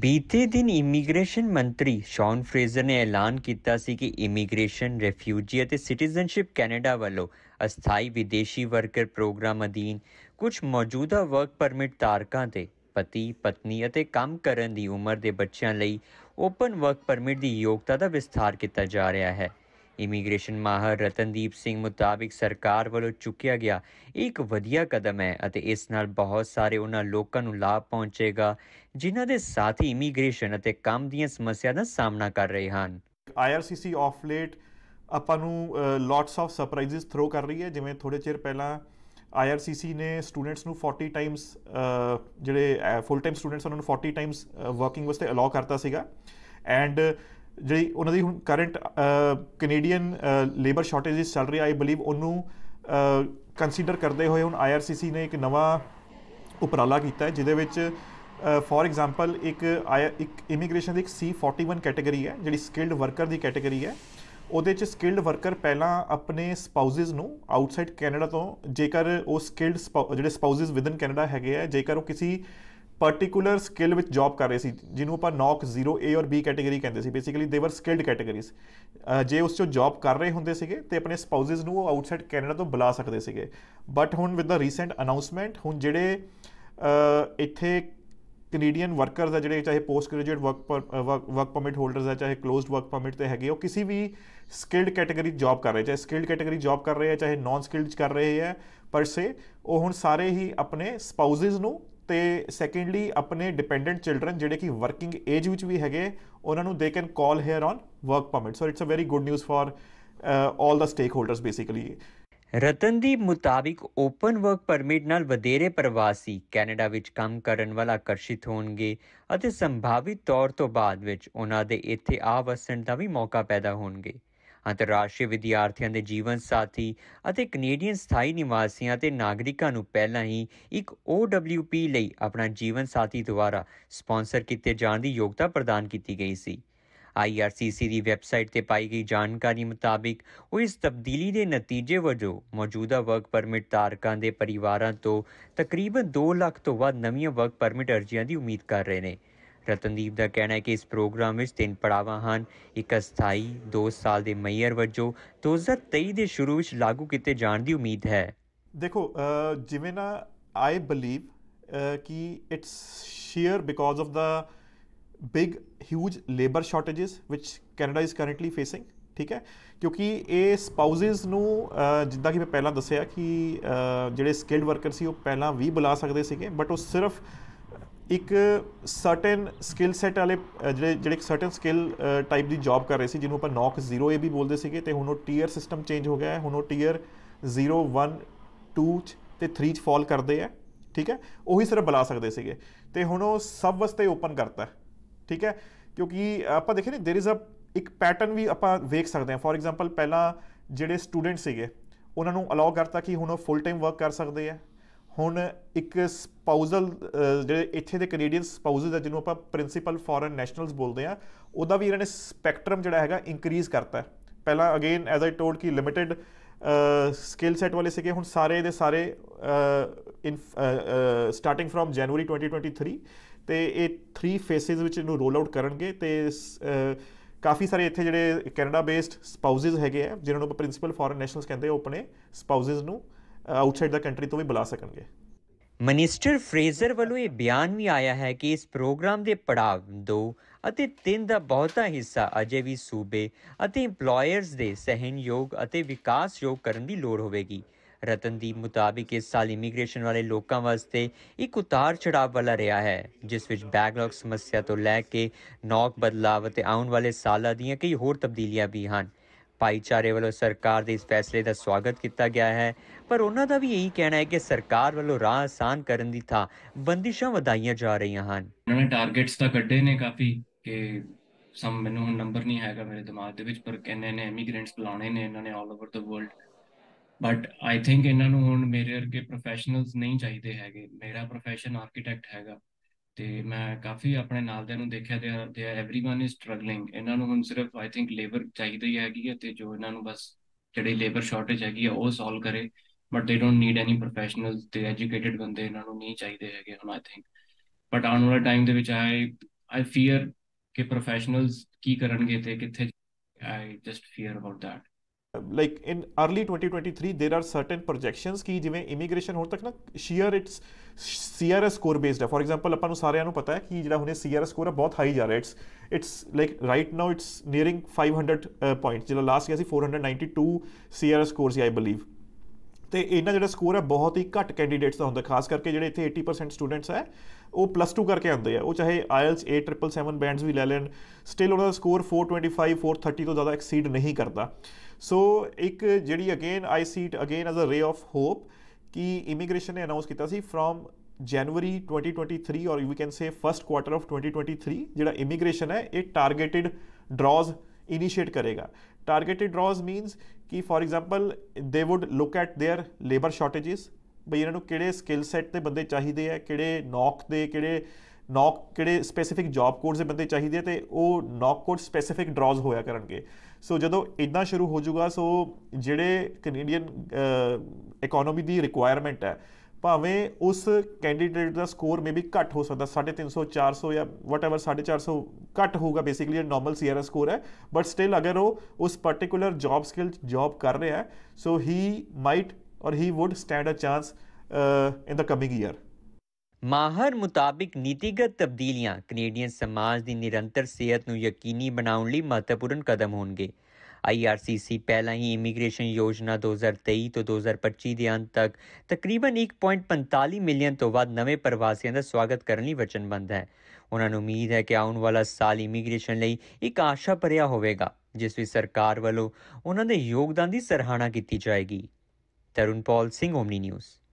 ਬੀਤੇ ਦਿਨ ਇਮੀਗ੍ਰੇਸ਼ਨ ਮੰਤਰੀ ਸ਼ੌਨ ਫਰੇਜ਼ਰ ਨੇ ਐਲਾਨ ਕੀਤਾ ਸੀ ਕਿ ਇਮੀਗ੍ਰੇਸ਼ਨ ਰੈਫਿਊਜੀ ਅਤੇ ਸਿਟੀਜ਼ਨਸ਼ਿਪ ਕੈਨੇਡਾ ਵੱਲੋਂ ਅਸਥਾਈ ਵਿਦੇਸ਼ੀ ਵਰਕਰ ਪ੍ਰੋਗਰਾਮ ਅਧੀਨ ਕੁਝ ਮੌਜੂਦਾ ਵਰਕ ਪਰਮਿਟ ਧਾਰਕਾਂ ਤੇ ਪਤੀ ਪਤਨੀ ਅਤੇ ਕੰਮ ਕਰਨ ਦੀ ਉਮਰ ਦੇ ਬੱਚਿਆਂ ਲਈ ਓਪਨ ਵਰਕ ਪਰਮਿਟ ਦੀ ਯੋਗਤਾ ਦਾ ਵਿਸਥਾਰ ਕੀਤਾ ਜਾ ਰਿਹਾ ਹੈ ਇਮੀਗ੍ਰੇਸ਼ਨ ਮਾਹਰ ਰਤਨਦੀਪ ਸਿੰਘ ਮੁਤਾਬਿਕ ਸਰਕਾਰ ਵੱਲੋਂ ਚੁੱਕਿਆ ਗਿਆ ਇੱਕ ਵਧੀਆ ਕਦਮ ਹੈ ਅਤੇ ਇਸ ਨਾਲ ਬਹੁਤ ਸਾਰੇ ਉਹਨਾਂ ਲੋਕਾਂ ਨੂੰ ਲਾਭ ਪਹੁੰਚੇਗਾ ਜਿਨ੍ਹਾਂ ਦੇ ਸਾਥੀ ਇਮੀਗ੍ਰੇਸ਼ਨ ਅਤੇ ਕੰਮ ਦੀਆਂ ਸਮੱਸਿਆ ਦਾ ਸਾਹਮਣਾ ਕਰ ਰਹੇ ਹਨ IRCC ਆਫ ਲੇਟ ਆਪਾਂ ਨੂੰ ਲੋਟਸ ਆਫ ਸਰਪ੍ਰਾਈਜ਼ਸ ਥਰੋ ਕਰ ਰਹੀ ਹੈ ਜਿਵੇਂ ਥੋੜੇ ਚਿਰ ਪਹਿਲਾਂ IRCC ਨੇ ਸਟੂਡੈਂਟਸ ਨੂੰ 40 ਟਾਈਮਸ ਜਿਹੜੇ ਫੁੱਲ ਟਾਈਮ ਸਟੂਡੈਂਟਸ ਉਹਨਾਂ ਨੂੰ 40 ਟਾਈਮਸ ਵਰਕਿੰਗ ਵਾਸਤੇ ਅਲਾਉ ਕਰਤਾ ਸੀਗਾ ਐਂਡ ਜਿਹੜੀ ਉਹਨਾਂ ਦੀ ਹੁਣ ਕਰੰਟ ਕੈਨੇਡੀਅਨ ਲੇਬਰ ਸ਼ਾਰਟੇਜ ਚੱਲ ਰਹੀ ਆਈ ਬਲੀਵ ਉਹਨੂੰ ਕੰਸੀਡਰ ਕਰਦੇ ਹੋਏ ਹੁਣ ਆਈਆਰਸੀਸੀ ਨੇ ਇੱਕ ਨਵਾਂ ਉਪਰਾਲਾ ਕੀਤਾ ਹੈ ਜਿਹਦੇ ਵਿੱਚ ਫੋਰ ਐਗਜ਼ਾਮਪਲ ਇੱਕ ਇੱਕ ਇਮੀਗ੍ਰੇਸ਼ਨ ਦੀ ਇੱਕ C41 ਕੈਟਾਗਰੀ ਹੈ ਜਿਹੜੀ ਸਕਿਲਡ ਵਰਕਰ ਦੀ ਕੈਟਾਗਰੀ ਹੈ ਉਹਦੇ ਵਿੱਚ ਸਕਿਲਡ ਵਰਕਰ ਪਹਿਲਾਂ ਆਪਣੇ ਸਪਾਊਸਸ ਨੂੰ ਆਊਟਸਾਈਡ ਕੈਨੇਡਾ ਤੋਂ ਜੇਕਰ ਉਹ ਸਕਿਲਡ ਜਿਹੜੇ ਸਪਾਊਸਸ ਵਿਦਨ ਕੈਨੇਡਾ ਹੈਗੇ ਆ ਜੇਕਰ ਉਹ ਕਿਸੇ ਪਾਰਟਿਕੂਲਰ ਸਕਿੱਲ ਵਿੱਚ ਜੌਬ ਕਰ ਰਹੇ ਸੀ ਜਿਹਨੂੰ ਆਪਾਂ ਨੌਕ 0 A ਔਰ B ਕੈਟਾਗਰੀ ਕਹਿੰਦੇ ਸੀ ਬੇਸਿਕਲੀ ਦੇ ਵਰ ਸਕਿੱਲਡ ਕੈਟਾਗਰੀਜ਼ ਜੇ ਉਸ ਚੋਂ ਜੌਬ ਕਰ ਰਹੇ ਹੁੰਦੇ ਸੀਗੇ ਤੇ ਆਪਣੇ ਸਪਾਊਸਸ ਨੂੰ ਉਹ ਆਊਟਸਾਈਡ ਕੈਨੇਡਾ ਤੋਂ ਬੁਲਾ ਸਕਦੇ ਸੀਗੇ ਬਟ ਹੁਣ ਵਿਦ ਦਾ ਰੀਸੈਂਟ ਅਨਾਉਂਸਮੈਂਟ ਹੁਣ ਜਿਹੜੇ ਇੱਥੇ ਕੈਨੇਡੀਅਨ ਵਰਕਰਸ ਆ ਜਿਹੜੇ ਚਾਹੇ post graduate work work permit holders ਆ ਚਾਹੇ ক্লোਜ਼ਡ ਵਰਕ ਪਰਮਿਟ ਤੇ ਹੈਗੇ ਉਹ ਕਿਸੇ ਵੀ ਸਕਿੱਲਡ ਕੈਟਾਗਰੀ ਜੌਬ ਕਰ ਰਹੇ ਚਾਹੇ ਸਕਿੱਲਡ ਕੈਟਾਗਰੀ ਜੌਬ ਕਰ ਰਹੇ ਆ ਚਾਹੇ ਨਾਨ ਸਕਿੱਲਡ ਕਰ ਰਹੇ ਆ ਪਰ ਸੇ ਉਹ ਹੁਣ ਸਾਰੇ ਹੀ ਆਪਣੇ ਸਪਾਊਸਸ ਨੂੰ ਤੇ ਸੈਕੰਡਲੀ ਆਪਣੇ ਡਿਪੈਂਡੈਂਟ ਚਿਲड्रन ਜਿਹੜੇ ਕਿ ਵਰਕਿੰਗ ਏਜ ਵਿੱਚ ਵੀ ਹੈਗੇ ਉਹਨਾਂ ਨੂੰ they can call here on work permit so it's a very good news for all the stakeholders basically Ratandeep ਮੁਤਾਬਿਕ ਓਪਨ ਵਰਕ ਪਰਮਿਟ ਨਾਲ ਵਧੇਰੇ ਪ੍ਰਵਾਸੀ ਕੈਨੇਡਾ ਵਿੱਚ ਕੰਮ ਕਰਨ ਵਾਲਾ ਆਕਰਸ਼ਿਤ ਹੋਣਗੇ ਅਤੇ ਸੰਭਾਵਿਤ ਤੌਰ ਤੋਂ ਬਾਅਦ ਵਿੱਚ ਉਹਨਾਂ ਦੇ ਇੱਥੇ ਆ ਵਸਣ ਦਾ ਵੀ ਮੌਕਾ ਪੈਦਾ ਹੋਣਗੇ ਅੰਤਰਰਾਸ਼ਟਰੀ ਵਿਦਿਆਰਥੀਆਂ ਦੇ ਜੀਵਨ ਸਾਥੀ ਅਤੇ ਕੈਨੇਡੀਅਨ ਸਥਾਈ ਨਿਵਾਸੀਆਂ ਤੇ ਨਾਗਰਿਕਾਂ ਨੂੰ ਪਹਿਲਾਂ ਹੀ ਇੱਕ OWP ਲਈ ਆਪਣਾ ਜੀਵਨ ਸਾਥੀ ਦੁਆਰਾ ਸਪਾਂਸਰ ਕੀਤੇ ਜਾਣ ਦੀ ਯੋਗਤਾ ਪ੍ਰਦਾਨ ਕੀਤੀ ਗਈ ਸੀ IRCC ਦੀ ਵੈਬਸਾਈਟ ਤੇ ਪਾਈ ਗਈ ਜਾਣਕਾਰੀ ਮੁਤਾਬਿਕ ਉਹ ਇਸ ਤਬਦੀਲੀ ਦੇ ਨਤੀਜੇ ਵਜੋਂ ਮੌਜੂਦਾ ਵਰਕ ਪਰਮਿਟ ਧਾਰਕਾਂ ਦੇ ਪਰਿਵਾਰਾਂ ਤੋਂ ਤਕਰੀਬਨ 2 ਲੱਖ ਤੋਂ ਵੱਧ ਨਵੀਆਂ ਵਰਕ ਪਰਮਿਟ ਅਰਜ਼ੀਆਂ ਦੀ ਉਮੀਦ ਕਰ ਰਹੇ ਨੇ ਰਤਨਦੀਪ ਦਾ ਕਹਿਣਾ ਹੈ ਕਿ ਇਸ ਪ੍ਰੋਗਰਾਮ ਵਿੱਚ ਤਿੰਨ ਪੜਾਵਾਂ ਹਨ ਇੱਕ ਅਸਥਾਈ 2 ਸਾਲ ਦੇ ਮਈਅਰ ਵਜੋਂ 2023 ਦੇ ਸ਼ੁਰੂ ਵਿੱਚ ਲਾਗੂ ਕੀਤੇ ਜਾਣ ਦੀ ਉਮੀਦ ਹੈ ਦੇਖੋ ਜਿਵੇਂ ਨਾ ਆਈ ਬਲੀਵ ਕਿ it's share because of the big huge labour shortages which Canada is currently facing ਠੀਕ ਹੈ ਕਿਉਂਕਿ ਇਹ ਸਪਾਊਸਸ ਨੂੰ ਜਿੱਦਾਂ ਕਿ ਮੈਂ ਪਹਿਲਾਂ ਦੱਸਿਆ ਕਿ ਜਿਹੜੇ ਸਕਿਲਡ ਵਰਕਰ ਸੀ ਉਹ ਪਹਿਲਾਂ ਵੀ ਬੁਲਾ ਸਕਦੇ ਸੀਗੇ ਬਟ ਉਹ ਸਿਰਫ ਇੱਕ ਸਰਟਨ ਸਕਿੱਲ ਸੈਟ ਵਾਲੇ ਜਿਹੜੇ ਜਿਹੜੇ ਇੱਕ ਸਰਟਨ ਸਕਿੱਲ ਟਾਈਪ ਦੀ ਜੌਬ ਕਰ ਰਹੇ ਸੀ ਜਿਹਨੂੰ ਆਪਾਂ ਨੌਕ 0 ਏ ਵੀ ਬੋਲਦੇ ਸੀਗੇ ਤੇ ਹੁਣ ਉਹ ਟੀਅਰ ਸਿਸਟਮ ਚੇਂਜ ਹੋ ਗਿਆ ਹੈ ਹੁਣ ਉਹ ਟੀਅਰ 0 1 2 ਤੇ 3 ਚ ਫਾਲ ਕਰਦੇ ਆ ਠੀਕ ਹੈ ਉਹੀ ਸਿਰਫ ਬੁਲਾ ਸਕਦੇ ਸੀਗੇ ਤੇ ਹੁਣ ਉਹ ਸਭ ਵਾਸਤੇ ਓਪਨ ਕਰਤਾ ਠੀਕ ਹੈ ਕਿਉਂਕਿ ਆਪਾਂ ਦੇਖਿਆ ਨੇ देयर इज ਅ ਇੱਕ ਪੈਟਰਨ ਵੀ ਆਪਾਂ ਵੇਖ ਸਕਦੇ ਹਾਂ ਫੋਰ ਐਗਜ਼ਾਮਪਲ ਪਹਿਲਾਂ ਜਿਹੜੇ ਸਟੂਡੈਂਟ ਸੀਗੇ ਉਹਨਾਂ ਨੂੰ ਅਲਾਉ ਕਰਤਾ ਕਿ ਹੁਣ ਉਹ ਫੁੱਲ ਟਾਈਮ ਵਰਕ ਕਰ ਸਕਦੇ ਆ ਹੁਣ ਇੱਕ ਸਪਾਊਸਲ ਜਿਹੜੇ ਇੱਥੇ ਦੇ ਕੈਨੇਡੀਅਨ ਸਪਾਊਸਲ ਦਾ ਜਿਹਨੂੰ ਆਪਾਂ ਪ੍ਰਿੰਸੀਪਲ ਫੋਰਨ ਨੈਸ਼ਨਲਸ ਬੋਲਦੇ ਆ ਉਹਦਾ ਵੀ ਇਹਨਾਂ ਨੇ ਸਪੈਕਟ੍ਰਮ ਜਿਹੜਾ ਹੈਗਾ ਇਨਕਰੀਜ਼ ਕਰਤਾ ਪਹਿਲਾਂ ਅਗੇਨ ਐਜ਼ ਆਈ ਟੋਲਡ ਕਿ ਲਿਮਿਟਿਡ ਸਕਿੱਲ ਸੈਟ ਵਾਲੇ ਸੀਗੇ ਹੁਣ ਸਾਰੇ ਦੇ ਸਾਰੇ ਸਟਾਰਟਿੰਗ ਫਰਮ ਜਨੂਅਰੀ 2023 ਤੇ ਇਹ 3 ਫੇਸਿਸ ਵਿੱਚ ਇਹਨੂੰ ਰੋਲ ਆਊਟ ਕਰਨਗੇ ਤੇ ਕਾਫੀ ਸਾਰੇ ਇੱਥੇ ਜਿਹੜੇ ਕੈਨੇਡਾ ਬੇਸਡ ਸਪਾਊਸਸ ਹੈਗੇ ਆ ਜਿਨ੍ਹਾਂ ਨੂੰ ਆਪਾਂ ਪ੍ਰਿੰਸੀਪਲ ਫੋਰਨ ਨੈਸ਼ਨਲਸ ਕਹਿੰਦੇ ਆ ਉਹ ਆਪਣੇ ਸਪਾਊਸਸ ਨੂੰ ਆਊਟਸਾਈਡ ਦਾ ਕੰਟਰੀ ਤੋਂ ਵੀ ਬੁਲਾ ਸਕਣਗੇ ਮਿਨਿਸਟਰ ਫਰੇਜ਼ਰ ਵੱਲੋਂ ਇਹ ਬਿਆਨ ਵੀ ਆਇਆ ਹੈ ਕਿ ਇਸ ਪ੍ਰੋਗਰਾਮ ਦੇ ਪੜਾਅ 2 ਅਤੇ 3 ਦਾ ਬਹੁਤਾ ਹਿੱਸਾ ਅਜੇ ਵੀ ਸੂਬੇ ਅਤੇ EMPLOYERS ਦੇ ਸਹਿਯੋਗ ਅਤੇ ਵਿਕਾਸ ਯੋਗ ਕਰਨ ਦੀ ਲੋੜ ਹੋਵੇਗੀ ਰਤਨਦੀਪ ਮੁਤਾਬਿਕ ਇਸ ਸਾਲ ਇਮੀਗ੍ਰੇਸ਼ਨ ਵਾਲੇ ਲੋਕਾਂ ਵਾਸਤੇ ਇੱਕ ਉਤਾਰ ਚੜਾਵ ਵਾਲਾ ਰਿਹਾ ਹੈ ਜਿਸ ਵਿੱਚ ਬੈਕਲੌਗ ਸਮੱਸਿਆ ਤੋਂ ਲੈ ਕੇ ਨੌਕ ਬਦਲਾਵ ਅਤੇ ਆਉਣ ਵਾਲੇ ਸਾਲਾਂ ਦੀਆਂ ਕਈ ਹੋਰ ਤਬਦੀਲੀਆਂ ਵੀ ਹਨ ਭਾਈਚਾਰੇ ਵੱਲੋਂ ਸਰਕਾਰ ਦੇ ਇਸ ਫੈਸਲੇ ਦਾ ਸਵਾਗਤ ਕੀਤਾ ਗਿਆ ਹੈ ਪਰ ਉਹਨਾਂ ਦਾ ਵੀ ਇਹੀ ਕਹਿਣਾ ਹੈ ਕਿ ਸਰਕਾਰ ਵੱਲੋਂ ਰਾਹ ਆਸਾਨ ਕਰਨ ਦੀ ਥਾਂ ਬੰਦਿਸ਼ਾਂ ਵਧਾਈਆਂ ਜਾ ਰਹੀਆਂ ਹਨ ਉਹਨਾਂ ਨੇ ਟਾਰਗੇਟਸ ਤਾਂ ਕੱਢੇ ਨੇ ਕਾਫੀ ਕਿ ਸਮ ਮੈਨੂੰ ਹੁਣ ਨੰਬਰ ਨਹੀਂ ਹੈਗਾ ਮੇਰੇ ਦਿਮਾਗ ਦੇ ਵਿੱਚ ਪਰ ਕਹਿੰਦੇ ਨੇ ਇਮੀਗ੍ਰੈਂਟਸ ਬੁਲਾਉਣੇ ਨੇ ਇਹਨਾਂ ਨੇ all over the world but I think ਇਹਨਾਂ ਨੂੰ ਹੁਣ ਮੇਰੇ ਵਰਗੇ ਪ੍ਰੋਫੈਸ਼ਨਲਸ ਨਹੀਂ ਚਾਹੀਦੇ ਹੈਗੇ ਮੇਰਾ ਪ੍ਰੋਫੈਸ਼ਨ ਆਰਕੀਟੈਕਟ ਹੈਗਾ ਤੇ ਮੈਂ ਕਾਫੀ ਆਪਣੇ ਨਾਲ ਦੇ ਨੂੰ ਦੇਖਿਆ ਦੇ ਆ एवरीवन ਇਜ਼ ਸਟਰਗਲਿੰਗ ਇਹਨਾਂ ਨੂੰ ਹੁਣ ਸਿਰਫ ਆਈ ਥਿੰਕ ਲੇਬਰ ਚਾਹੀਦੀ ਹੈਗੀ ਹੈ ਤੇ ਜੋ ਇਹਨਾਂ ਨੂੰ ਬਸ ਜਿਹੜੀ ਲੇਬਰ ਸ਼ਾਰਟੇਜ ਹੈਗੀ ਹੈ ਉਹ ਸੋਲਵ ਕਰੇ but they don't need any professionals ਤੇ ਐਜੂਕੇਟਿਡ ਬੰਦੇ ਇਹਨਾਂ ਨੂੰ ਨਹੀਂ ਚਾਹੀਦੇ ਹੈਗੇ ਹੁਣ ਆਈ ਥਿੰਕ ਬਟ ਆਉਣ ਵਾਲੇ ਟਾਈਮ ਦੇ ਵਿੱਚ ਆਈ ਆਈ ਫੀਅਰ ਕਿ ਪ੍ਰੋਫੈਸ਼ਨਲਸ ਕੀ ਕਰਨਗੇ ਤੇ ਕਿੱਥੇ I just fear about that like in early 2023 there are certain projections ਕਿ ਜਿਵੇਂ ਇਮੀਗ੍ਰੇਸ਼ਨ ਹੁਣ ਤੱਕ ਨਾ sheer it's CRS score based ਹੈ ਫੋਰ ਐਗਜ਼ਾਮਪਲ ਆਪਾਂ ਨੂੰ ਸਾਰਿਆਂ ਨੂੰ ਪਤਾ ਹੈ ਕਿ ਜਿਹੜਾ ਹੁਣੇ ਸੀਆਰਐਸ ਸਕੋਰ ਹੈ ਬਹੁਤ ਹਾਈ ਜਾ ਰਿਹਾ it's it's like right now it's nearing 500 point ਜਿਹੜਾ ਲਾਸਟ ਈਅਰ ਸੀ 492 ਸੀਆਰਐਸ ਸਕੋਰ ਸੀ ਆਈ ਬਲੀਵ तो इन्ना जो स्कोर है बहुत ही घट कैंडीडेट्स का होंगे खास करके जो इतने एटी परसेंट स्टूडेंट्स है वो प्लस टू करके आते हैं वो चाहे IELTS a triple seven bands भी लै लैन स्टिल उन्होंने score four twenty five four thirty तो ज़्यादा एक्सीड नहीं करता सो so, एक जी again I see it again as a ray of hope कि इमीग्रेसन ने अनाउंस किया from January twenty twenty three और you can say first quarter of twenty twenty three जो इमीग्रेसन है ये टारगेटिड ड्रॉज इनिशिएट करेगा Targeted draws means ਕਿ four example they would look at their labour shortages ਬਈ ਇਹਨਾਂ ਨੂੰ ਕਿਹੜੇ ਸਕਿੱਲ ਸੈੱਟ ਦੇ ਬੰਦੇ ਚਾਹੀਦੇ ਆ ਕਿਹੜੇ ਨੌਕ ਦੇ ਕਿਹੜੇ ਨੌਕ ਕਿਹੜੇ ਸਪੈਸੀਫਿਕ ਜੌਬ ਕੋਡਸ ਦੇ ਬੰਦੇ ਚਾਹੀਦੇ ਤੇ ਉਹ ਨੌਕ ਕੋਡ ਸਪੈਸੀਫਿਕ ਡਰਾਜ਼ ਹੋਇਆ ਕਰਨਗੇ ਸੋ ਜਦੋਂ ਇਦਾਂ ਸ਼ੁਰੂ ਹੋ ਜਾਊਗਾ ਸੋ ਜਿਹੜੇ ਕੈਨੇਡੀਅਨ ਇਕਨੋਮੀ ਦੀ ਰਿਕੁਆਇਰਮੈਂਟ ਹੈ ਭਾਵੇਂ ਉਸ ਕੈਂਡੀਡੇਟ ਦਾ ਸਕੋਰ ਮੇਬੀ ਘੱਟ ਹੋ ਸਕਦਾ 350 400 ਜਾਂ ਵਾਟਐਵਰ 450 ਘੱਟ ਹੋਊਗਾ ਬੇਸਿਕਲੀ ਇਹ ਨਾਰਮਲ ਸੀਆਰਐਸ ਸਕੋਰ ਹੈ ਬਟ ਸਟਿਲ ਅਗਰ ਉਹ ਉਸ ਪਾਰਟਿਕੂਲਰ ਜੌਬ ਸਕਿੱਲ ਜੌਬ ਕਰ ਰਿਹਾ ਹੈ ਸੋ he might or he would stand a chance in the coming year ਮਾਹਰ ਮੁਤਾਬਿਕ ਨੀਤੀਗਤ ਤਬਦੀਲੀਆਂ ਕੈਨੇਡੀਅਨ ਸਮਾਜ ਦੀ ਨਿਰੰਤਰ ਸਿਹਤ ਨੂੰ ਯਕੀਨੀ ਬਣਾਉਣ ਲਈ ਮਹੱਤਵਪੂਰਨ ਕਦਮ ਹੋਣਗੇ ਆਈਆਰਸੀਸੀ ਪਹਿਲਾਂ ਹੀ ਇਮੀਗ੍ਰੇਸ਼ਨ ਯੋਜਨਾ 2023 ਤੋਂ 2025 ਦੇ ਅੰਤ ਤੱਕ ਤਕਰੀਬਨ 1.45 ਮਿਲੀਅਨ ਤੋਂ ਵੱਧ ਨਵੇਂ ਪ੍ਰਵਾਸੀਆਂ ਦਾ ਸਵਾਗਤ ਕਰਨ ਲਈ ਵਚਨਬੰਦ ਹੈ ਉਹਨਾਂ ਨੂੰ ਉਮੀਦ ਹੈ ਕਿ ਆਉਣ ਵਾਲਾ ਸਾਲ ਇਮੀਗ੍ਰੇਸ਼ਨ ਲਈ ਇੱਕ ਆਸ਼ਾ ਭਰਿਆ ਹੋਵੇਗਾ ਜਿਸ ਵਿੱਚ ਸਰਕਾਰ ਵੱਲੋਂ ਉਹਨਾਂ ਦੇ ਯੋਗਦਾਨ ਦੀ ਸਰਾਹਣਾ ਕੀਤੀ ਜਾਏਗੀ ਤਰੁਣ ਪਾਲ ਸਿੰਘ ਓਮਨੀ ਨਿਊਜ਼